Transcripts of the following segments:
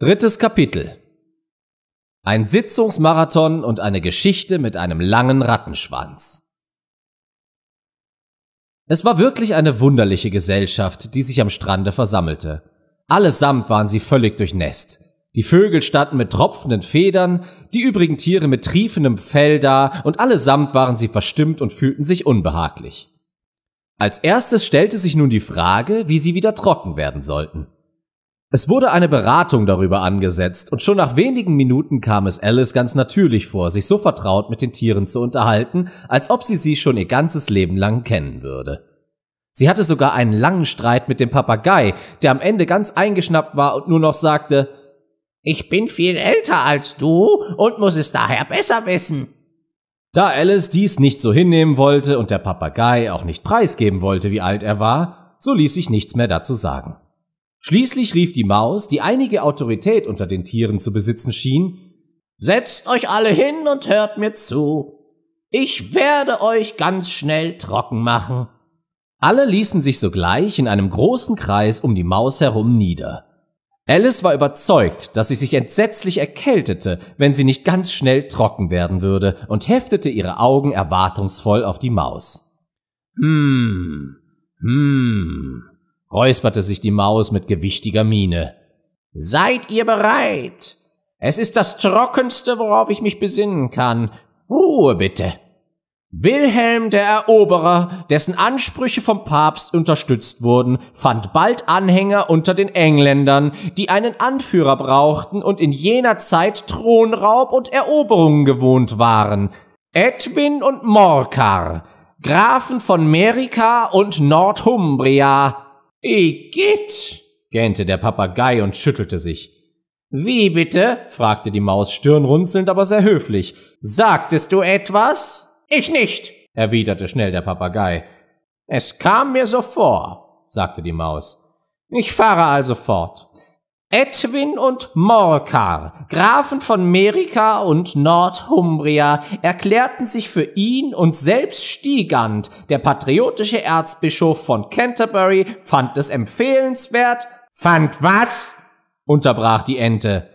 Drittes Kapitel. Ein Sitzungsmarathon und eine Geschichte mit einem langen Rattenschwanz. Es war wirklich eine wunderliche Gesellschaft, die sich am Strande versammelte. Allesamt waren sie völlig durchnässt. Die Vögel standen mit tropfenden Federn, die übrigen Tiere mit triefendem Fell da und allesamt waren sie verstimmt und fühlten sich unbehaglich. Als erstes stellte sich nun die Frage, wie sie wieder trocken werden sollten. Es wurde eine Beratung darüber angesetzt und schon nach wenigen Minuten kam es Alice ganz natürlich vor, sich so vertraut mit den Tieren zu unterhalten, als ob sie sie schon ihr ganzes Leben lang kennen würde. Sie hatte sogar einen langen Streit mit dem Papagei, der am Ende ganz eingeschnappt war und nur noch sagte, ich bin viel älter als du und muss es daher besser wissen. Da Alice dies nicht so hinnehmen wollte und der Papagei auch nicht preisgeben wollte, wie alt er war, so ließ sich nichts mehr dazu sagen. Schließlich rief die Maus, die einige Autorität unter den Tieren zu besitzen schien, Setzt euch alle hin und hört mir zu. Ich werde euch ganz schnell trocken machen. Alle ließen sich sogleich in einem großen Kreis um die Maus herum nieder. Alice war überzeugt, dass sie sich entsetzlich erkältete, wenn sie nicht ganz schnell trocken werden würde, und heftete ihre Augen erwartungsvoll auf die Maus. Hm, hm, räusperte sich die Maus mit gewichtiger Miene. Seid ihr bereit? Es ist das Trockenste, worauf ich mich besinnen kann. Ruhe bitte. Wilhelm der Eroberer, dessen Ansprüche vom Papst unterstützt wurden, fand bald Anhänger unter den Engländern, die einen Anführer brauchten und in jener Zeit Thronraub und Eroberungen gewohnt waren. Edwin und Morcar, Grafen von Merica und Northumbria, Igitt, gähnte der Papagei und schüttelte sich. Wie bitte? fragte die Maus stirnrunzelnd, aber sehr höflich. Sagtest du etwas? Ich nicht, erwiderte schnell der Papagei. Es kam mir so vor, sagte die Maus. Ich fahre also fort. Edwin und Morcar, Grafen von Merika und Nordhumbria, erklärten sich für ihn und selbst Stigand, der patriotische Erzbischof von Canterbury, fand es empfehlenswert, fand was? unterbrach die Ente.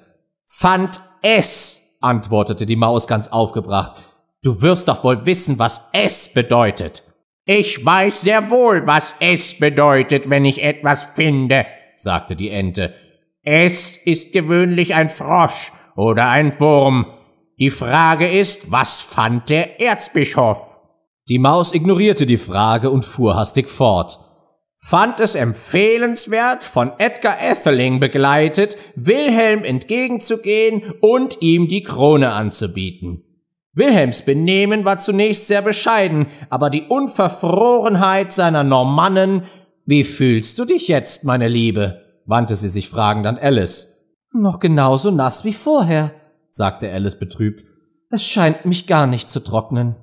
Fand es, antwortete die Maus ganz aufgebracht. Du wirst doch wohl wissen, was es bedeutet. Ich weiß sehr wohl, was es bedeutet, wenn ich etwas finde, sagte die Ente es ist gewöhnlich ein Frosch oder ein Wurm. Die Frage ist, was fand der Erzbischof? Die Maus ignorierte die Frage und fuhr hastig fort. Fand es empfehlenswert, von Edgar Etheling begleitet, Wilhelm entgegenzugehen und ihm die Krone anzubieten. Wilhelms Benehmen war zunächst sehr bescheiden, aber die Unverfrorenheit seiner Normannen, wie fühlst du dich jetzt, meine Liebe? wandte sie sich fragend an Alice. Noch genauso nass wie vorher, sagte Alice betrübt. Es scheint mich gar nicht zu trocknen.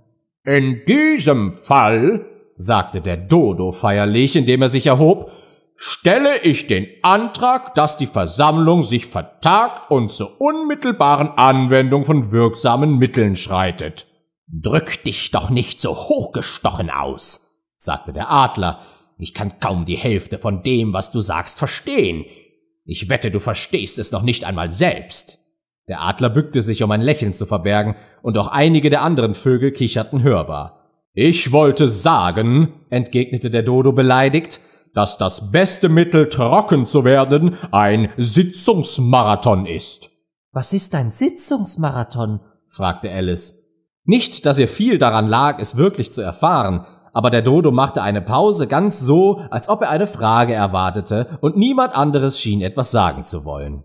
In diesem Fall, sagte der Dodo feierlich, indem er sich erhob, stelle ich den Antrag, dass die Versammlung sich vertagt und zur unmittelbaren Anwendung von wirksamen Mitteln schreitet. Drück dich doch nicht so hochgestochen aus, sagte der Adler, ich kann kaum die Hälfte von dem, was du sagst, verstehen. Ich wette, du verstehst es noch nicht einmal selbst. Der Adler bückte sich, um ein Lächeln zu verbergen, und auch einige der anderen Vögel kicherten hörbar. Ich wollte sagen, entgegnete der Dodo beleidigt, dass das beste Mittel, trocken zu werden, ein Sitzungsmarathon ist. Was ist ein Sitzungsmarathon? fragte Alice. Nicht, dass ihr viel daran lag, es wirklich zu erfahren, aber der Dodo machte eine Pause ganz so, als ob er eine Frage erwartete, und niemand anderes schien etwas sagen zu wollen.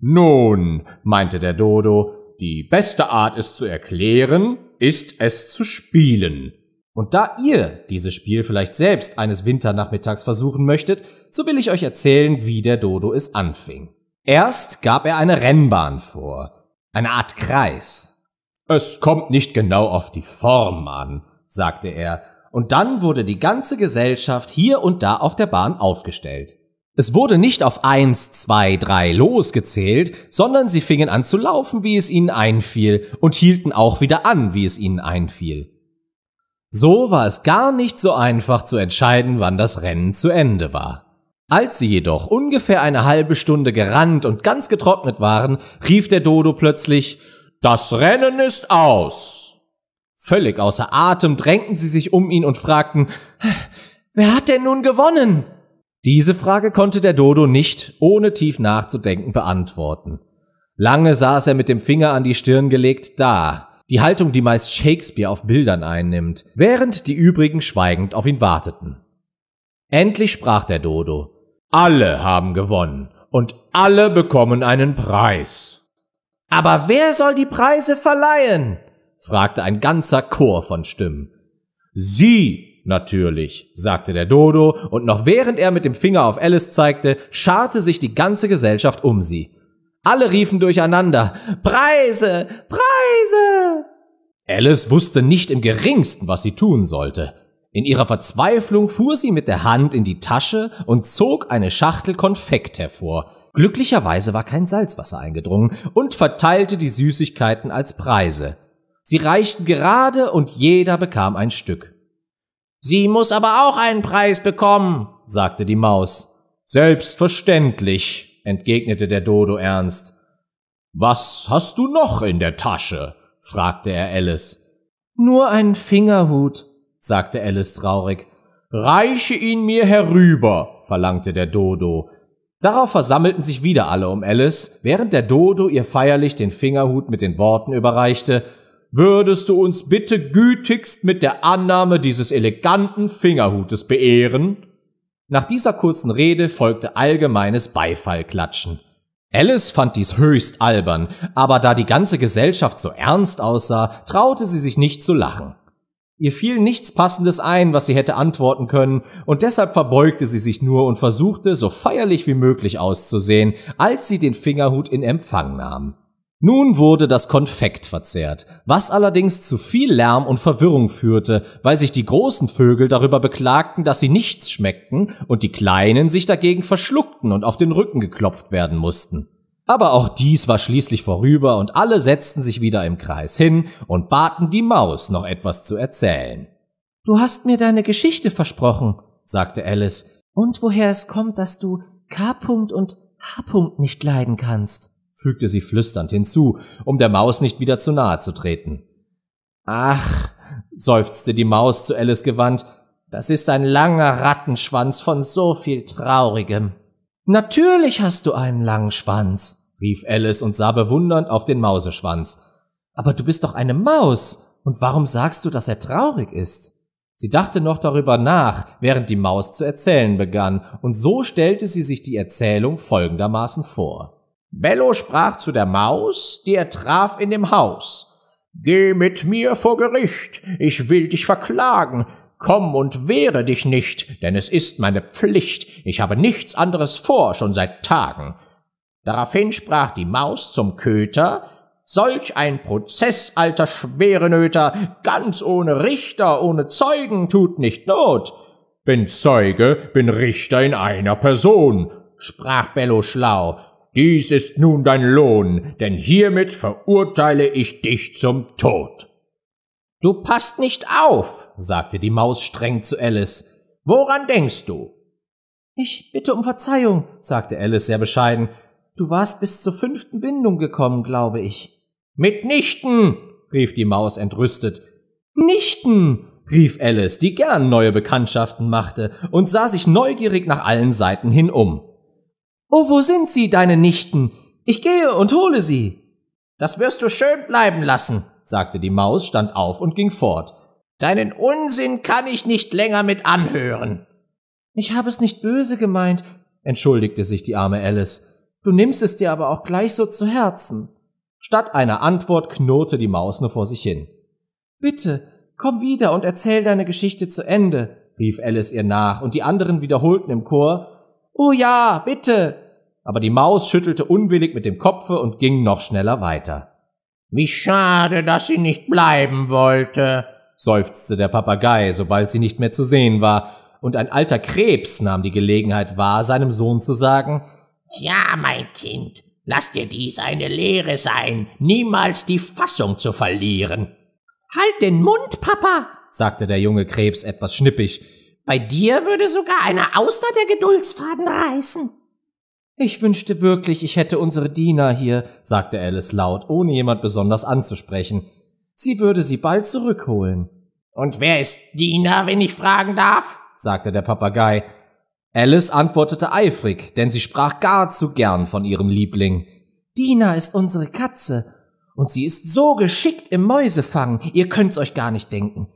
Nun, meinte der Dodo, die beste Art es zu erklären, ist es zu spielen. Und da ihr dieses Spiel vielleicht selbst eines Winternachmittags versuchen möchtet, so will ich euch erzählen, wie der Dodo es anfing. Erst gab er eine Rennbahn vor, eine Art Kreis. Es kommt nicht genau auf die Form an, sagte er, und dann wurde die ganze Gesellschaft hier und da auf der Bahn aufgestellt. Es wurde nicht auf eins, zwei, drei losgezählt, sondern sie fingen an zu laufen, wie es ihnen einfiel, und hielten auch wieder an, wie es ihnen einfiel. So war es gar nicht so einfach zu entscheiden, wann das Rennen zu Ende war. Als sie jedoch ungefähr eine halbe Stunde gerannt und ganz getrocknet waren, rief der Dodo plötzlich Das Rennen ist aus. Völlig außer Atem drängten sie sich um ihn und fragten, wer hat denn nun gewonnen? Diese Frage konnte der Dodo nicht, ohne tief nachzudenken, beantworten. Lange saß er mit dem Finger an die Stirn gelegt da, die Haltung, die meist Shakespeare auf Bildern einnimmt, während die übrigen schweigend auf ihn warteten. Endlich sprach der Dodo. Alle haben gewonnen und alle bekommen einen Preis. Aber wer soll die Preise verleihen? fragte ein ganzer Chor von Stimmen. Sie, natürlich, sagte der Dodo, und noch während er mit dem Finger auf Alice zeigte, scharte sich die ganze Gesellschaft um sie. Alle riefen durcheinander Preise. Preise. Alice wusste nicht im geringsten, was sie tun sollte. In ihrer Verzweiflung fuhr sie mit der Hand in die Tasche und zog eine Schachtel Konfekt hervor. Glücklicherweise war kein Salzwasser eingedrungen und verteilte die Süßigkeiten als Preise. Sie reichten gerade und jeder bekam ein Stück. Sie muss aber auch einen Preis bekommen, sagte die Maus. Selbstverständlich, entgegnete der Dodo ernst. Was hast du noch in der Tasche? fragte er Alice. Nur einen Fingerhut, sagte Alice traurig. Reiche ihn mir herüber, verlangte der Dodo. Darauf versammelten sich wieder alle um Alice, während der Dodo ihr feierlich den Fingerhut mit den Worten überreichte würdest du uns bitte gütigst mit der Annahme dieses eleganten Fingerhutes beehren? Nach dieser kurzen Rede folgte allgemeines Beifallklatschen. Alice fand dies höchst albern, aber da die ganze Gesellschaft so ernst aussah, traute sie sich nicht zu lachen. Ihr fiel nichts Passendes ein, was sie hätte antworten können, und deshalb verbeugte sie sich nur und versuchte, so feierlich wie möglich auszusehen, als sie den Fingerhut in Empfang nahm. Nun wurde das Konfekt verzehrt, was allerdings zu viel Lärm und Verwirrung führte, weil sich die großen Vögel darüber beklagten, dass sie nichts schmeckten und die kleinen sich dagegen verschluckten und auf den Rücken geklopft werden mussten. Aber auch dies war schließlich vorüber und alle setzten sich wieder im Kreis hin und baten die Maus noch etwas zu erzählen. Du hast mir deine Geschichte versprochen, sagte Alice, und woher es kommt, dass du K. und H. nicht leiden kannst fügte sie flüsternd hinzu, um der Maus nicht wieder zu nahe zu treten. Ach, seufzte die Maus zu Alice gewandt, das ist ein langer Rattenschwanz von so viel Traurigem. Natürlich hast du einen langen Schwanz, rief Alice und sah bewundernd auf den Mauseschwanz. Aber du bist doch eine Maus, und warum sagst du, dass er traurig ist? Sie dachte noch darüber nach, während die Maus zu erzählen begann, und so stellte sie sich die Erzählung folgendermaßen vor. Bello sprach zu der Maus, die er traf in dem Haus. Geh mit mir vor Gericht, ich will dich verklagen, komm und wehre dich nicht, denn es ist meine Pflicht, ich habe nichts anderes vor schon seit Tagen. Daraufhin sprach die Maus zum Köter, solch ein Prozess, alter Schwerenöter, ganz ohne Richter, ohne Zeugen tut nicht Not. Bin Zeuge, bin Richter in einer Person, sprach Bello schlau, dies ist nun dein Lohn, denn hiermit verurteile ich dich zum Tod. Du passt nicht auf, sagte die Maus streng zu Alice. Woran denkst du? Ich bitte um Verzeihung, sagte Alice sehr bescheiden. Du warst bis zur fünften Windung gekommen, glaube ich. Mitnichten, rief die Maus entrüstet. Nichten, rief Alice, die gern neue Bekanntschaften machte und sah sich neugierig nach allen Seiten hin um. Oh, wo sind sie, deine Nichten? Ich gehe und hole sie. Das wirst du schön bleiben lassen, sagte die Maus, stand auf und ging fort. Deinen Unsinn kann ich nicht länger mit anhören. Ich habe es nicht böse gemeint, entschuldigte sich die arme Alice. Du nimmst es dir aber auch gleich so zu Herzen. Statt einer Antwort knurrte die Maus nur vor sich hin. Bitte, komm wieder und erzähl deine Geschichte zu Ende, rief Alice ihr nach, und die anderen wiederholten im Chor Oh ja, bitte, aber die Maus schüttelte unwillig mit dem Kopfe und ging noch schneller weiter. Wie schade, dass sie nicht bleiben wollte, seufzte der Papagei, sobald sie nicht mehr zu sehen war, und ein alter Krebs nahm die Gelegenheit wahr, seinem Sohn zu sagen Ja, mein Kind, lass dir dies eine Lehre sein, niemals die Fassung zu verlieren. Halt den Mund, Papa, sagte der junge Krebs etwas schnippig, bei dir würde sogar eine Auster der Geduldsfaden reißen. Ich wünschte wirklich, ich hätte unsere Diener hier, sagte Alice laut, ohne jemand besonders anzusprechen. Sie würde sie bald zurückholen. Und wer ist Diener, wenn ich fragen darf? sagte der Papagei. Alice antwortete eifrig, denn sie sprach gar zu gern von ihrem Liebling. Dina ist unsere Katze, und sie ist so geschickt im Mäusefangen, ihr könnt's euch gar nicht denken.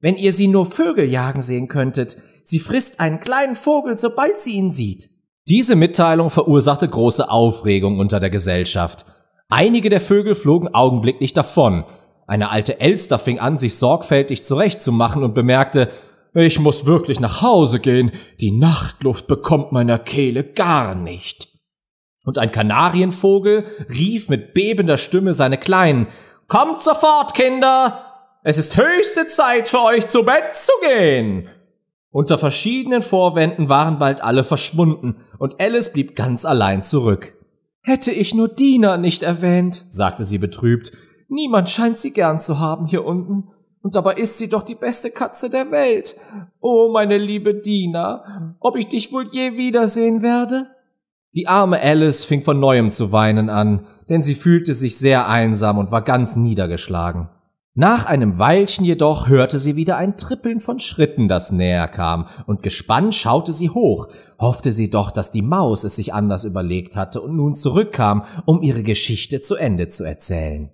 Wenn ihr sie nur Vögel jagen sehen könntet, sie frisst einen kleinen Vogel, sobald sie ihn sieht. Diese Mitteilung verursachte große Aufregung unter der Gesellschaft. Einige der Vögel flogen augenblicklich davon. Eine alte Elster fing an, sich sorgfältig zurechtzumachen und bemerkte, ich muss wirklich nach Hause gehen, die Nachtluft bekommt meiner Kehle gar nicht. Und ein Kanarienvogel rief mit bebender Stimme seine Kleinen, Kommt sofort, Kinder! Es ist höchste Zeit für euch zu Bett zu gehen! Unter verschiedenen Vorwänden waren bald alle verschwunden und Alice blieb ganz allein zurück. Hätte ich nur Dina nicht erwähnt, sagte sie betrübt. Niemand scheint sie gern zu haben hier unten. Und dabei ist sie doch die beste Katze der Welt. Oh, meine liebe Dina, ob ich dich wohl je wiedersehen werde? Die arme Alice fing von neuem zu weinen an, denn sie fühlte sich sehr einsam und war ganz niedergeschlagen. Nach einem Weilchen jedoch hörte sie wieder ein Trippeln von Schritten, das näher kam, und gespannt schaute sie hoch, hoffte sie doch, dass die Maus es sich anders überlegt hatte und nun zurückkam, um ihre Geschichte zu Ende zu erzählen.